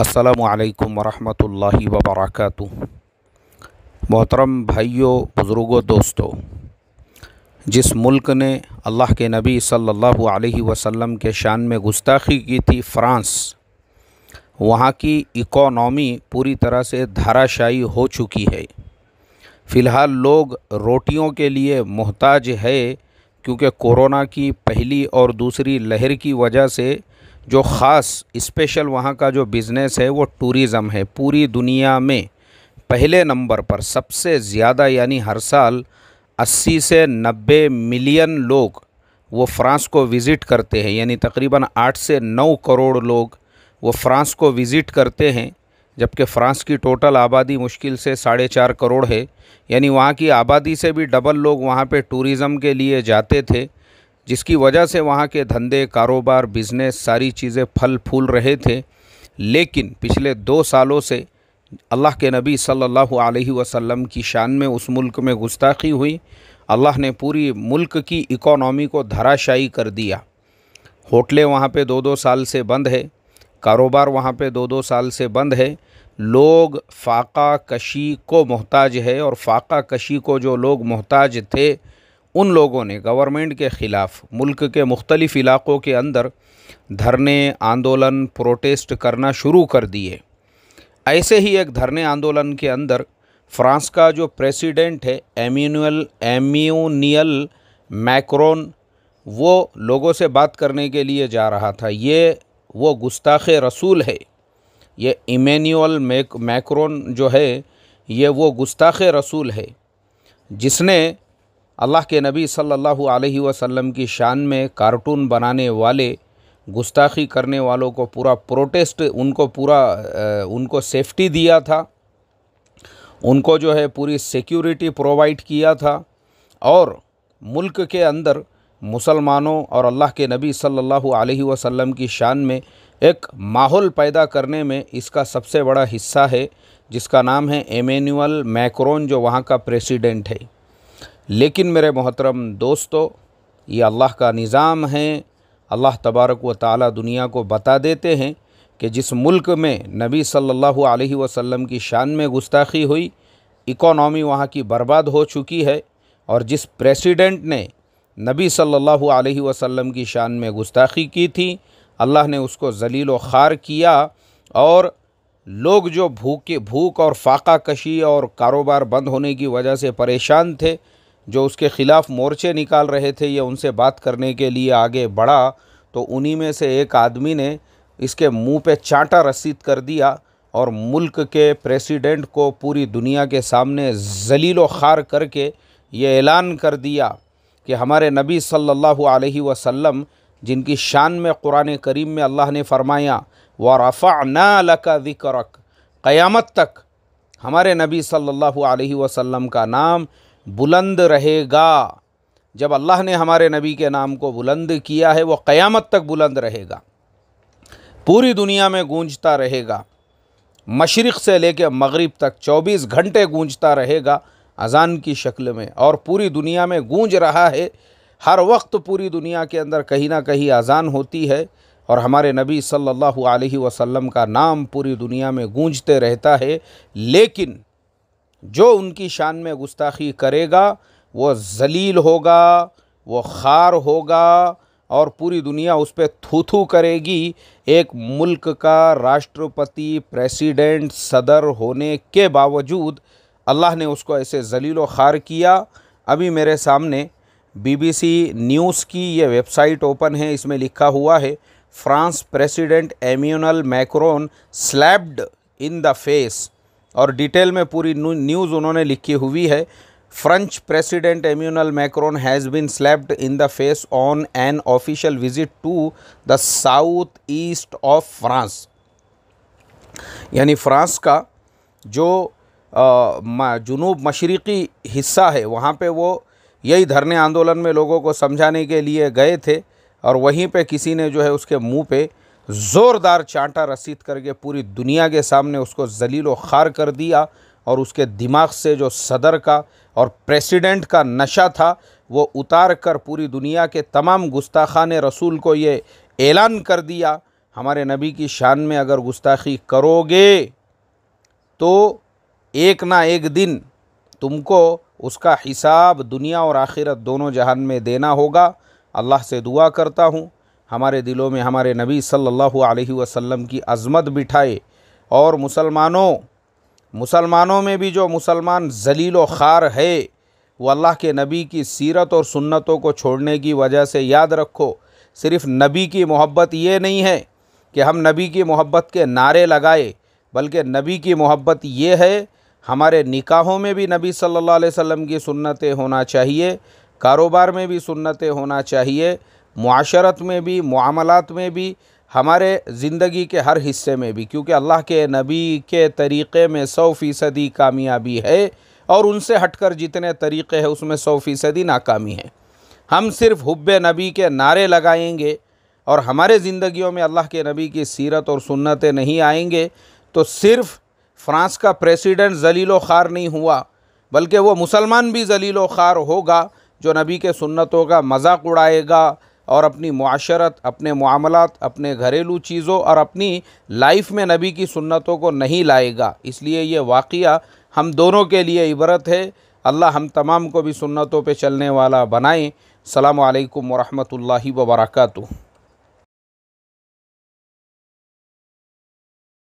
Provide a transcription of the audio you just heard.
असलकम वरहमल वबरक मोहतरम भाइयों बुज़ुर्गों दोस्तों जिस मुल्क ने अल्लाह के नबी सल्लल्लाहु अलैहि वसल्लम के शान में गुस्ताखी की थी फ़्रांस वहाँ की इकोनॉमी पूरी तरह से धाराशायी हो चुकी है फ़िलहाल लोग रोटियों के लिए मोहताज है क्योंकि कोरोना की पहली और दूसरी लहर की वजह से जो ख़ास स्पेशल वहाँ का जो बिज़नेस है वो टूरिज़म है पूरी दुनिया में पहले नंबर पर सबसे ज़्यादा यानी हर साल 80 से 90 मिलियन लोग वो फ्रांस को विज़िट करते हैं यानी तकरीबन 8 से 9 करोड़ लोग वो फ्रांस को विज़िट करते हैं जबकि फ़्रांस की टोटल आबादी मुश्किल से साढ़े चार करोड़ है यानी वहाँ की आबादी से भी डबल लोग वहाँ पे टूरिज़म के लिए जाते थे जिसकी वजह से वहाँ के धंधे कारोबार बिजनेस सारी चीज़ें फल फूल रहे थे लेकिन पिछले दो सालों से अल्लाह के नबी सल्लल्लाहु अलैहि वसल्लम की शान में उस मुल्क में गुस्ताखी हुई अल्लाह ने पूरी मुल्क की इकोनॉमी को धराशायी कर दिया होटलें वहाँ पे दो दो साल से बंद है कारोबार वहाँ पे दो दो साल से बंद है लोग फाका कशी को मोहताज है और फाका कशी को जो लोग मोहताज थे उन लोगों ने गवर्नमेंट के ख़िलाफ़ मुल्क के मुख्तलिफ़ इलाक़ों के अंदर धरने आंदोलन प्रोटेस्ट करना शुरू कर दिए ऐसे ही एक धरने आंदोलन के अंदर फ्रांस का जो प्रेसिडेंट है एम्यूनुअल एम्यूनियल मैक्रोन वो लोगों से बात करने के लिए जा रहा था ये वो गुस्ताख रसूल है ये इमेन्यूअल मैक्रोन जो है ये वो गुस्ताख रसूल है जिसने अल्लाह के नबी सल्लल्लाहु अलैहि वसल्लम की शान में कार्टून बनाने वाले गुस्ताखी करने वालों को पूरा प्रोटेस्ट उनको पूरा उनको सेफ्टी दिया था उनको जो है पूरी सिक्योरिटी प्रोवाइड किया था और मुल्क के अंदर मुसलमानों और अल्लाह के नबी सल्लल्लाहु अलैहि वसल्लम की शान में एक माहौल पैदा करने में इसका सबसे बड़ा हिस्सा है जिसका नाम है एमेनुअल मैक्रोन जो वहाँ का प्रेसिडेंट है लेकिन मेरे मोहतरम दोस्तों ये अल्लाह का निज़ाम है अल्लाह तबारक व ताली दुनिया को बता देते हैं कि जिस मुल्क में नबी सल्लल्लाहु अलैहि वसल्लम की शान में गुस्ताखी हुई इकोनॉमी वहाँ की बर्बाद हो चुकी है और जिस प्रेसिडेंट ने नबी सल्लल्लाहु अलैहि वसल्लम की शान में गुस्ताखी की थी अल्लाह ने उसको जलील व ख़ार किया और लोग जो भूखे भूख और फाका कशी और कारोबार बंद होने की वजह से परेशान थे जो उसके ख़िलाफ़ मोर्चे निकाल रहे थे या उनसे बात करने के लिए आगे बढ़ा तो उन्हीं में से एक आदमी ने इसके मुंह पे चांटा रसीद कर दिया और मुल्क के प्रेसिडेंट को पूरी दुनिया के सामने जलील खार करके ये ऐलान कर दिया कि हमारे नबी सल्लल्लाहु अलैहि वसल्लम जिनकी शान में कुरान करीम में अल्लाह ने फरमाया व रफ़ा नका ज़िक्रक क़यामत तक हमारे नबी सल्लल्लाहु अलैहि वसल्लम का नाम बुलंद रहेगा जब अल्लाह ने हमारे नबी के नाम को बुलंद किया है वो क़यामत तक बुलंद रहेगा पूरी दुनिया में गूंजता रहेगा मशरक़ से लेकर मगरिब तक 24 घंटे गूंजता रहेगा अजान की शक्ल में और पूरी दुनिया में गूंज रहा है हर वक्त पूरी दुनिया के अंदर कहीं ना कहीं अजान होती है और हमारे नबी सल्लल्लाहु अलैहि वसल्लम का नाम पूरी दुनिया में गूंजते रहता है लेकिन जो उनकी शान में गुस्ताखी करेगा वो जलील होगा वो खार होगा और पूरी दुनिया उस पर थू थू करेगी एक मुल्क का राष्ट्रपति प्रेसिडेंट सदर होने के बावजूद अल्लाह ने उसको ऐसे जलील खार किया अभी मेरे सामने बीबीसी न्यूज़ की ये वेबसाइट ओपन है इसमें लिखा हुआ है France president Emmanuel Macron slapped in the face और डिटेल में पूरी न्यूज़ उन्होंने लिखी हुई है French president Emmanuel Macron has been slapped in the face on an official visit to the south east of France यानी फ्रांस का जो जुनूब मशरक़ी हिस्सा है वहाँ पे वो यही धरने आंदोलन में लोगों को समझाने के लिए गए थे और वहीं पे किसी ने जो है उसके मुंह पे ज़ोरदार चांटा रसीद करके पूरी दुनिया के सामने उसको जलील खार कर दिया और उसके दिमाग से जो सदर का और प्रेसिडेंट का नशा था वो उतार कर पूरी दुनिया के तमाम गुस्ताखान रसूल को ये ऐलान कर दिया हमारे नबी की शान में अगर गुस्ताखी करोगे तो एक ना एक दिन तुमको उसका हिसाब दुनिया और आखिरत दोनों जहान में देना होगा अल्लाह से दुआ करता हूँ हमारे दिलों में हमारे नबी सल्लल्लाहु अलैहि वसल्लम की अजमत बिठाए और मुसलमानों मुसलमानों में भी जो मुसलमान जलील ख़ार है वो अल्लाह के नबी की सीरत और सुन्नतों को छोड़ने की वजह से याद रखो सिर्फ़ नबी की मोहब्बत ये नहीं है कि हम नबी की मोहब्बत के नारे लगाए बल्कि नबी की मोहब्बत ये है हमारे निकाहों में भी नबी सल्लल्लाहु अलैहि वसल्लम की सुन्नतें होना चाहिए कारोबार में भी सुन्नतें होना चाहिए माशरत में भी मामलत में भी हमारे ज़िंदगी के हर हिस्से में भी क्योंकि अल्लाह के नबी के तरीक़े में सौ फ़ीसदी कामयाबी है और उनसे हटकर जितने तरीक़े हैं उसमें सौ फ़ीसदी नाकामी है हम सिर्फ हुब नबी के नारे लगाएंगे और हमारे ज़िंदगियों में अल्लाह के नबी की सीरत और सुन्नतें नहीं आएंगे तो सिर्फ़ फ्रांस का प्रेसिडेंट जलीलो ख़ार नहीं हुआ बल्कि वो मुसलमान भी जलीलो ख़ार होगा जो नबी के सुन्नतों का मजाक उड़ाएगा और अपनी माशरत अपने मामलत अपने घरेलू चीज़ों और अपनी लाइफ में नबी की सुन्नतों को नहीं लाएगा इसलिए ये वाक़ हम दोनों के लिए इबरत है अल्लाह हम तमाम को भी सुन्नतों पे चलने वाला बनाएँ सलाम अलैकुम वर्का